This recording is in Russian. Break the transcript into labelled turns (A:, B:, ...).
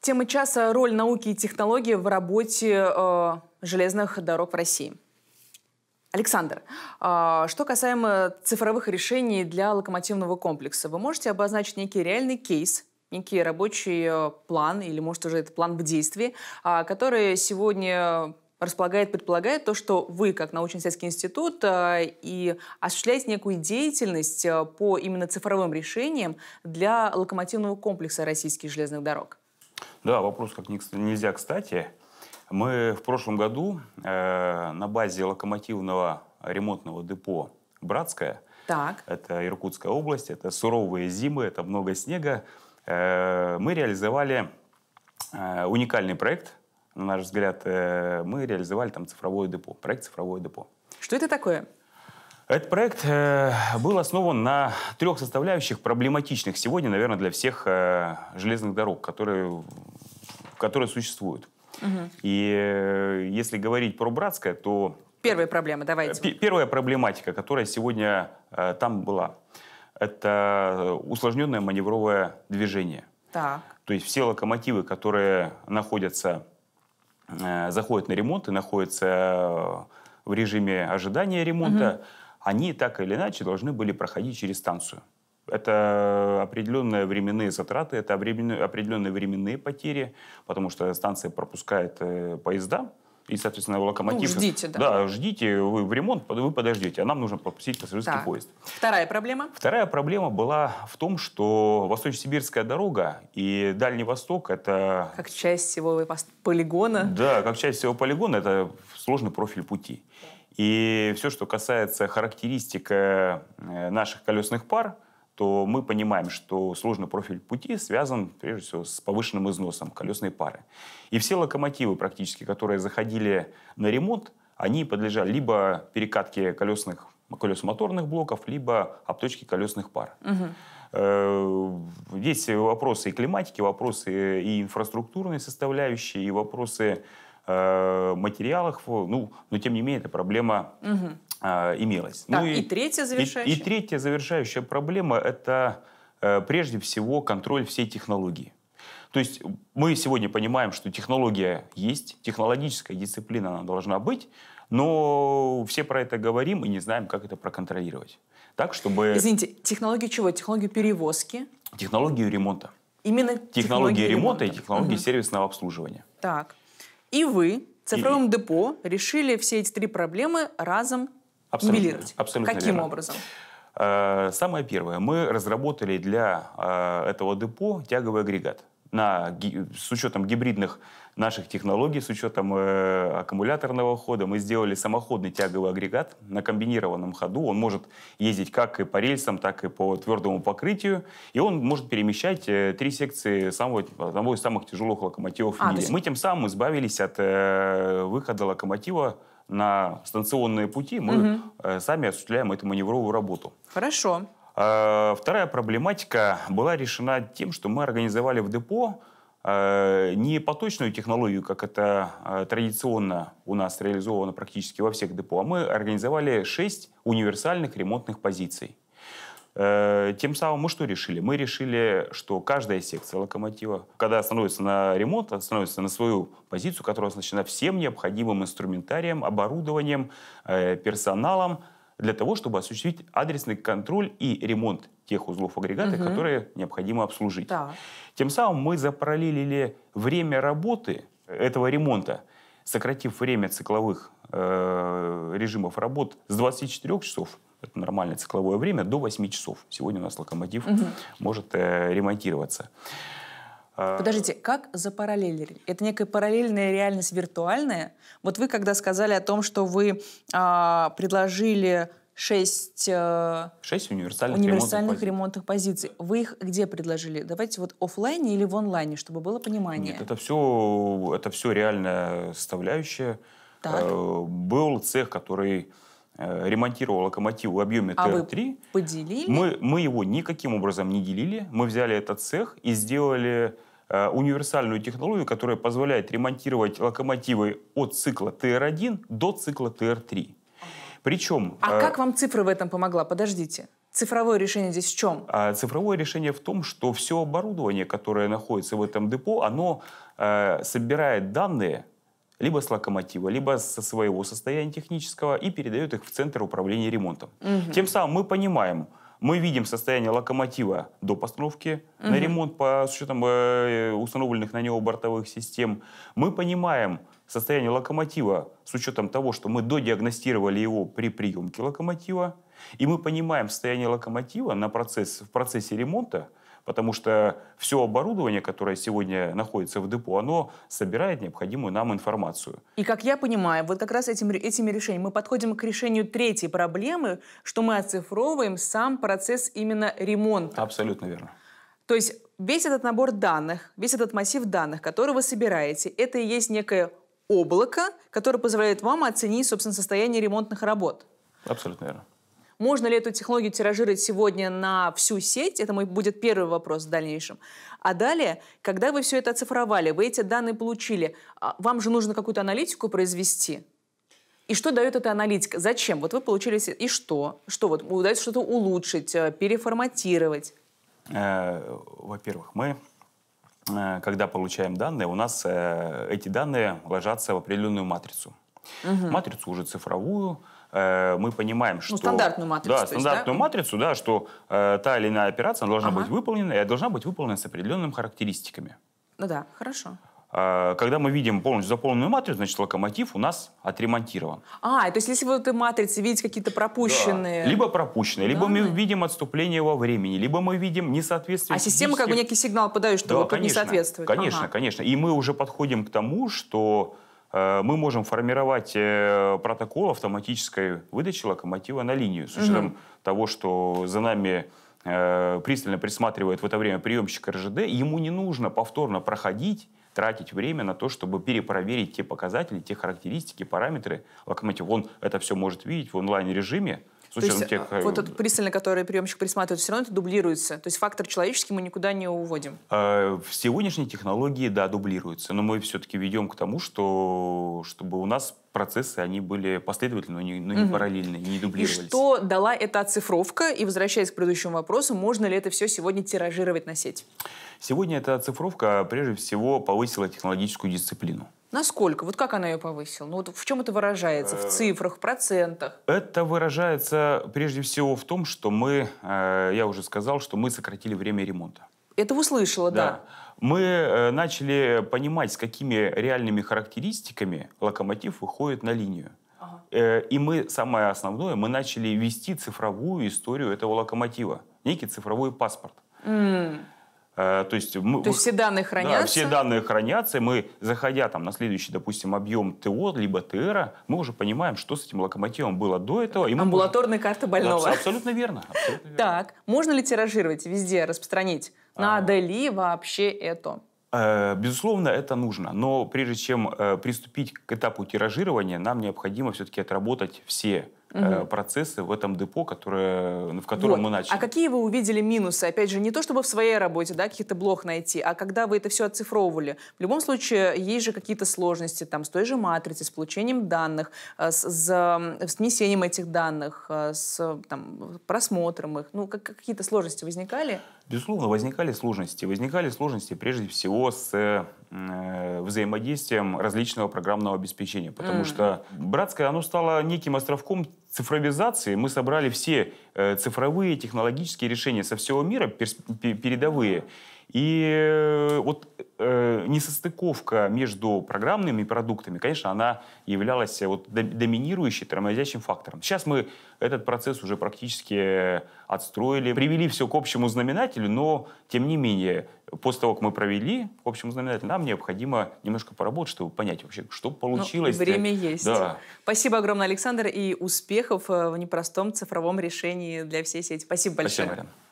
A: Тема часа э, – роль науки и технологий в работе э, железных дорог в России. Александр, э, что касаемо цифровых решений для локомотивного комплекса, вы можете обозначить некий реальный кейс, некий рабочий э, план, или, может, уже это план в действии, э, который сегодня располагает, предполагает то, что вы, как научно-исследовательский институт, э, и осуществляете некую деятельность по именно цифровым решениям для локомотивного комплекса российских железных дорог.
B: Да, вопрос как нельзя кстати. Мы в прошлом году э, на базе локомотивного ремонтного депо «Братское», так. это Иркутская область, это суровые зимы, это много снега, э, мы реализовали э, уникальный проект, на наш взгляд, э, мы реализовали там цифровое депо, проект «Цифровое депо».
A: Что это такое?
B: Этот проект э, был основан на трех составляющих проблематичных сегодня, наверное, для всех э, железных дорог, которые которые существуют. Угу. И э, если говорить про братское, то... Э,
A: первая проблема, давайте.
B: Первая проблематика, которая сегодня э, там была, это усложненное маневровое движение. Так. То есть все локомотивы, которые находятся, э, заходят на ремонт и находятся э, в режиме ожидания ремонта, угу. они так или иначе должны были проходить через станцию это определенные временные затраты, это определенные временные потери, потому что станция пропускает э, поезда, и, соответственно, локомотив... Ну, ждите, да. Да, ждите, вы в ремонт, вы подождете, а нам нужно пропустить пассажирский так. поезд.
A: Вторая проблема?
B: Вторая проблема была в том, что Восточно-Сибирская дорога и Дальний Восток — это...
A: Как часть всего полигона.
B: Да, как часть всего полигона — это сложный профиль пути. И все, что касается характеристик э, э, наших колесных пар — то мы понимаем, что сложный профиль пути связан, прежде всего, с повышенным износом колесной пары. И все локомотивы практически, которые заходили на ремонт, они подлежали либо перекатке колесных, колесо-моторных блоков, либо обточке колесных пар. Угу. Здесь э, вопросы и климатики, вопросы и инфраструктурной составляющей, и вопросы э, материалах, ну, но тем не менее это проблема угу э, имелось. Так, ну и, и
A: третья завершающая. И, и
B: третья завершающая проблема – это э, прежде всего контроль всей технологии. То есть мы сегодня понимаем, что технология есть, технологическая дисциплина она должна быть, но все про это говорим и не знаем, как это проконтролировать. Так, чтобы... Извините,
A: технологию чего? Технологию перевозки?
B: Технологию ремонта.
A: Именно технологии, ремонта, ремонта и технологии угу.
B: сервисного обслуживания.
A: Так. И вы цифровым Или... депо решили все эти три проблемы разом Абсолютно, нивелировать? Абсолютно Каким верно. образом?
B: Э, самое первое. Мы разработали для э, этого депо тяговый агрегат. На, с учетом гибридных наших технологий, с учетом э, аккумуляторного хода, мы сделали самоходный тяговый агрегат на комбинированном ходу. Он может ездить как и по рельсам, так и по твердому покрытию. И он может перемещать э, три секции самого, одного из самых тяжелых локомотивов в а, мире. есть... Мы тем самым избавились от э, выхода локомотива на станционные пути, мы угу. сами осуществляем эту маневровую работу. Хорошо. Э, вторая проблематика была решена тем, что мы организовали в депо э, не поточную технологию, как это традиционно у нас реализовано практически во всех депо, а мы организовали шесть универсальных ремонтных позиций. Э, тем самым мы что решили? Мы решили, что каждая секция локомотива, когда становится на ремонт, становится на свою позицию, которая оснащена всем необходимым инструментарием, оборудованием, э, персоналом, для того, чтобы осуществить адресный контроль и ремонт тех узлов агрегата, угу. которые необходимо обслужить. Да. Тем самым мы запараллелили время работы этого ремонта, сократив время цикловых э, режимов работ с 24 часов это нормальное цикловое время, до 8 часов. Сегодня у нас локомотив угу. может э, ремонтироваться. А, Подождите,
A: как запараллелили? Это некая параллельная реальность виртуальная? Вот вы когда сказали о том, что вы а, предложили шесть, а,
B: шесть универсальных, универсальных
A: ремонтных, позиций. ремонтных позиций, вы их где предложили? Давайте вот офлайне или в онлайне, чтобы было понимание. Нет,
B: это все, это все реальная составляющая. Так. Э, был цех, который Э, ремонтировал локомотив в объеме а ТР-3.
A: вы поделили? Мы, мы
B: его никаким образом не делили. Мы взяли этот цех и сделали э, универсальную технологию, которая позволяет ремонтировать локомотивы от цикла ТР-1 до цикла ТР-3. Причем... А э, как
A: вам цифра в этом помогла? Подождите. Цифровое решение здесь в чем?
B: А, цифровое решение в том, что все оборудование, которое находится в этом депо, оно э, собирает данные либо с локомотива, либо со своего состояния технического и передает их в центр управления ремонтом. Угу. Тем самым мы понимаем, мы видим состояние локомотива до постановки угу. на ремонт по, с учетом э, установленных на него бортовых систем. Мы понимаем состояние локомотива с учетом того, что мы додиагностировали его при приемке локомотива. И мы понимаем состояние локомотива на процесс, в процессе ремонта потому что все оборудование, которое сегодня находится в депо, оно собирает необходимую нам информацию.
A: И как я понимаю, вот как раз этим, этими решениями мы подходим к решению третьей проблемы, что мы оцифровываем сам процесс именно ремонта. Абсолютно верно. То есть весь этот набор данных, весь этот массив данных, который вы собираете, это и есть некое облако, которое позволяет вам оценить, собственно, состояние ремонтных работ. Абсолютно верно. Можно ли эту технологию тиражировать сегодня на всю сеть? Это мой будет первый вопрос в дальнейшем. А далее, когда вы все это оцифровали, вы эти данные получили, а вам же нужно какую-то аналитику произвести. И что дает эта аналитика? Зачем? Вот вы получили... И что? Что вот? Удается что-то улучшить, э, переформатировать?
B: Э, во-первых, мы э, когда получаем данные, у нас эти данные ложатся в определенную матрицу. Угу. Матрицу уже цифровую, Э, мы понимаем, ну, что... Ну, стандартную матрицу. Да, стандартную есть, да? матрицу, да, что э, та или иная операция должна ага. быть выполнена, и должна быть выполнена с определенными характеристиками.
A: Ну да, хорошо.
B: А, когда мы видим полностью заполненную матрицу, значит, локомотив у нас отремонтирован.
A: А, то есть если вы в этой матрице видите какие-то пропущенные... Да. Либо
B: пропущенные, да, либо мы видим отступление во времени, либо мы видим несоответствие... А система физических... как бы некий
A: сигнал подает, что да, вот конечно, не соответствует. Конечно, ага.
B: конечно. И мы уже подходим к тому, что Э, мы можем формировать э, протокол автоматической выдачи локомотива на линию, с учетом угу. того, что за нами э, пристально присматривает в это время приемщик РЖД, ему не нужно повторно проходить тратить время на то, чтобы перепроверить те показатели, те характеристики, параметры локомотива. Он это все может видеть в онлайн-режиме, то есть ну, тех... А, вот этот э,
A: пристально, который приемщик присматривает, все равно это дублируется. То есть фактор человеческий мы никуда не уводим.
B: Э, В сегодняшней технологии, да, дублируется. Но мы все-таки ведем к тому, что чтобы у нас процессы, они были последовательны, но не, но не угу. параллельны, не дублировались. И
A: что дала эта оцифровка? И возвращаясь к предыдущему вопросу, можно ли это все сегодня тиражировать на сеть?
B: Сегодня эта оцифровка, а, прежде всего, повысила технологическую дисциплину.
A: Насколько? Вот как она ее повысила? Ну вот в чем это выражается? В э, цифрах, процентах?
B: Это выражается прежде всего в том, что мы, э, я уже сказал, что мы сократили время ремонта.
A: Это услышала, да. да.
B: Мы э, начали понимать, с какими реальными характеристиками локомотив выходит на линию. Ага. И мы, самое основное, мы начали вести цифровую историю этого локомотива, некий цифровой паспорт. Mm. Э, то есть, мы, То есть все
A: данные хранятся? Да, все
B: данные хранятся, и мы, заходя там на следующий, допустим, объем ТО, либо ТР, мы уже понимаем, что с этим локомотивом было до этого. И Амбулаторная можем... карта больного. Да, абсолютно
A: верно. Абсолютно верно. Так, можно ли тиражировать везде, распространить? Надо а... ли вообще это?
B: Э, безусловно, это нужно, но прежде чем э, приступить к этапу тиражирования, нам необходимо все-таки отработать все угу. процессы в этом депо, которые, в котором вот. мы а начали. А
A: какие вы увидели минусы? Опять же, не то чтобы в своей работе да, каких-то блох найти, а когда вы это все оцифровывали. В любом случае, есть же какие-то сложности там, с той же матрицей, с получением данных, э, с, с, с внесением этих данных, э, с там, просмотром их. Ну, как, какие-то сложности возникали?
B: Безусловно, возникали сложности. Возникали сложности прежде всего с взаимодействием различного программного обеспечения, потому mm что братское оно стало неким островком цифровизации. Мы собрали все э, цифровые технологические решения со всего мира передовые. И э, вот э, несостыковка между программными продуктами, конечно, она являлась э, вот доминирующим, тормозящим фактором. Сейчас мы этот процесс уже практически отстроили, привели все к общему знаменателю, но, тем не менее, после того, как мы провели к общему знаменателю, нам необходимо немножко поработать, чтобы понять вообще, что получилось. Ну, время есть. Да.
A: Спасибо огромное, Александр, и успехов э, в непростом цифровом решении для всей сети. Спасибо большое. Спасибо, Марина.